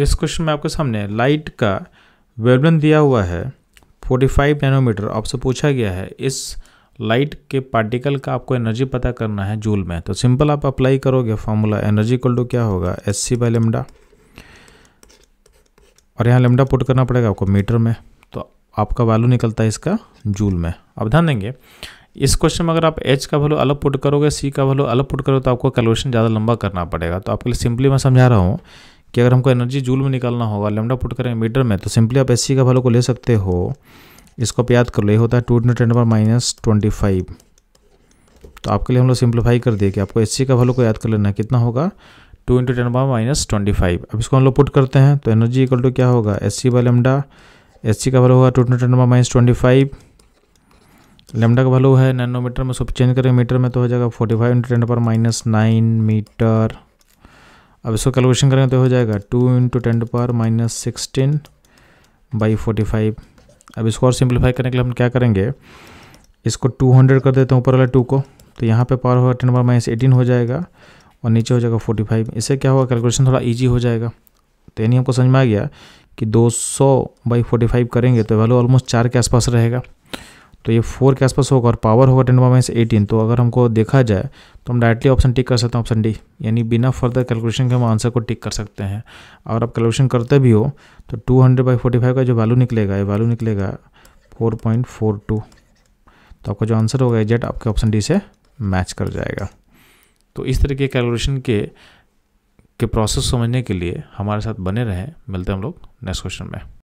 इस क्वेश्चन में आपके सामने लाइट का वेवलेंथ दिया हुआ है 45 नैनोमीटर आपसे पूछा गया है इस लाइट के पार्टिकल का आपको एनर्जी पता करना है जूल में तो सिंपल आप अप्लाई करोगे फार्मूला एनर्जी इक्वल टू क्या होगा एस सी बाई लेमडा और यहाँ लेमडा पुट करना पड़ेगा आपको मीटर में तो आपका वैल्यू निकलता है इसका जूल में अब ध्यान देंगे इस क्वेश्चन में अगर आप एच का वैल्यू अलग पुट करोगे सी का वैल्यू अलग पुट करोगे तो आपको कैलकुलेशन ज़्यादा लंबा करना पड़ेगा तो आपके लिए सिंपली मैं समझा रहा हूँ कि अगर हमको एनर्जी जूल में निकालना होगा लेमडा पुट करें मीटर में तो सिंपली आप एस का वैल्यू को ले सकते हो इसको आप याद कर लो ये होता है टू इंटू टेन पर माइनस ट्वेंटी फाइव तो आपके लिए हम लोग सिंप्लीफाई कर दिए कि आपको एस का वैल्यू को याद कर लेना कितना होगा two into ten power minus twenty five अब इसको हम लोग पुट करते हैं तो एनर्जी इक्वल टू क्या होगा S C by lambda S C का वैल्यू होगा two hundred ten power minus twenty five lambda का वैल्यू है नैनोमीटर में सब चेंज करें मीटर में तो हो जाएगा forty five into ten power minus nine meter अब इसको कैलकुलेशन करेंगे तो हो जाएगा two into ten power minus sixteen by forty five अब इसको और सिंप्लीफाई करने के लिए हम क्या करेंगे इसको टू हंड्रेड कर देते हैं ऊपर वाला टू को तो यहाँ पे पावर होगा टेन पावर माइनस एटीन हो जाएगा और नीचे हो जाएगा फोर्टी फाइव इससे क्या होगा कैलकुलेशन थोड़ा ईजी हो जाएगा तो यानी हमको समझ में आ गया कि दो सौ बाई फोर्टी फाइव करेंगे तो वैल्यू ऑलमोस्ट चार के आसपास रहेगा तो ये फोर के आसपास होगा और पावर होगा टेन माइनस एटीन तो अगर हमको देखा जाए तो हम डायरेक्टली ऑप्शन टिक कर सकते हैं ऑप्शन डी यानी बिना फर्दर कैलकुलेशन के हम आंसर को टिक कर सकते हैं और आप कैलकुलेशन करते भी हो तो two hundred by forty five का जो वैल्यू निकलेगा ये वैल्यू निकलेगा फोर पॉइंट फोर टू तो आपका जो आंसर होगा एग्जैक्ट आपके ऑप्शन डी से मैच कर जाएगा तो इस तरह के कैलकुलेशन के के प्रोसेस समझने के लिए हमारे साथ बने रहें मिलते हैं हम लोग नेक्स्ट क्वेश्चन में